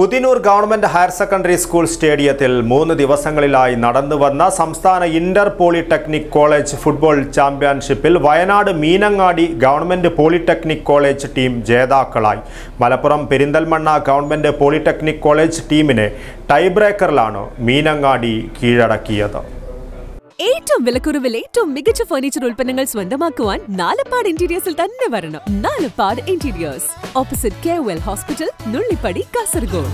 Udinur government higher secondary school സ്റ്റേഡിയത്തിൽ മൂന്ന് ദിവസങ്ങളിലായി നടന്നുവന്ന സംസ്ഥാന ഇന്റർ പോളിടെക്നിക് കോളേജ് ഫുട്ബോൾ ചാമ്പ്യൻഷിപ്പിൽ Wayanad Meenangadi government polytechnic college team ജേതാക്കളായി Malappuram Perinthalmanna government polytechnic college ടീമിനെ ടൈബ്രേക്കറിലാണ് മീനങ്ങാടി കീഴടക്കിയത് ഏറ്റവും വിലക്കുറവിൽ ഏറ്റവും മികച്ച ഫർണിച്ചർ ഉൽപ്പന്നങ്ങൾ സ്വന്തമാക്കുവാൻ നാലപ്പാട് ഇന്റീരിയേഴ്സിൽ തന്നെ വരണം Nalappad interiors opposite K Well hospital Nullippady Kasaragod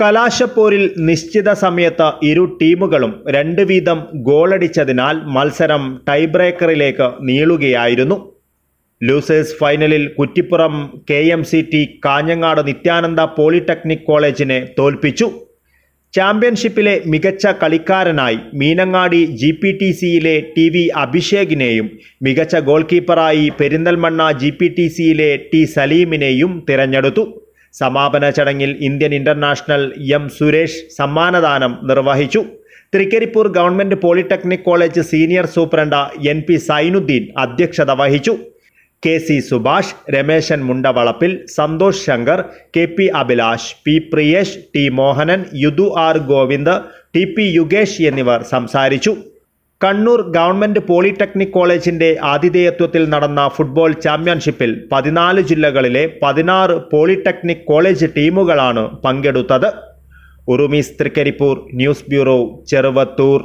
കലാശപ്പോരിൽ നിശ്ചിത സമയത്ത് ഇരു ടീമുകളും രണ്ട് വീതം ഗോളടിച്ചതിനാൽ മത്സരം ടൈബ്രേക്കറിലേക്ക് നീളുകയായിരുന്നു ലൂസേഴ്സ് ഫൈനലിൽ Kuttippuram K M C T Kanhangad Nithyananda polytechnic കോളേജിനെ തോൽപ്പിച്ചു ചാമ്പ്യൻഷിപ്പിലെ മികച്ച കളിക്കാരനായി മീനങ്ങാടി ജി പി ടി സിയിലെ ടി വി അഭിഷേകിനെയും മികച്ച ഗോൾ കീപ്പറായി പെരിന്തൽമണ്ണ ജി പി ടി സിയിലെ ടി സലീമിനെയും തിരഞ്ഞെടുത്തു സമാപന ചടങ്ങിൽ ഇന്ത്യൻ ഇന്റർനാഷണൽ എം സുരേഷ് സമ്മാനദാനം നിർവഹിച്ചു Trikaripur government polytechnic college senior superintendent N P Zainuddin അധ്യക്ഷത വഹിച്ചു K C Subhash Rameshan Mundavalappil Santhosh Shankar K P Abhilash P Priyesh T Mohanan യുദു R Govind T P Yugesh എന്നിവർ സംസാരിച്ചു കണ്ണൂർ ഗവൺമെൻറ് പോളിടെക്നിക് കോളേജിൻ്റെ ആതിഥേയത്വത്തിൽ നടന്ന ഫുട്ബോൾ ചാമ്പ്യൻഷിപ്പിൽ പതിനാല് ജില്ലകളിലെ പതിനാറ് പോളിടെക്നിക് കോളേജ് ടീമുകളാണ് പങ്കെടുത്തത് ഉറുമീസ് തൃക്കരിപ്പൂർ ന്യൂസ് ബ്യൂറോ ചെറുവത്തൂർ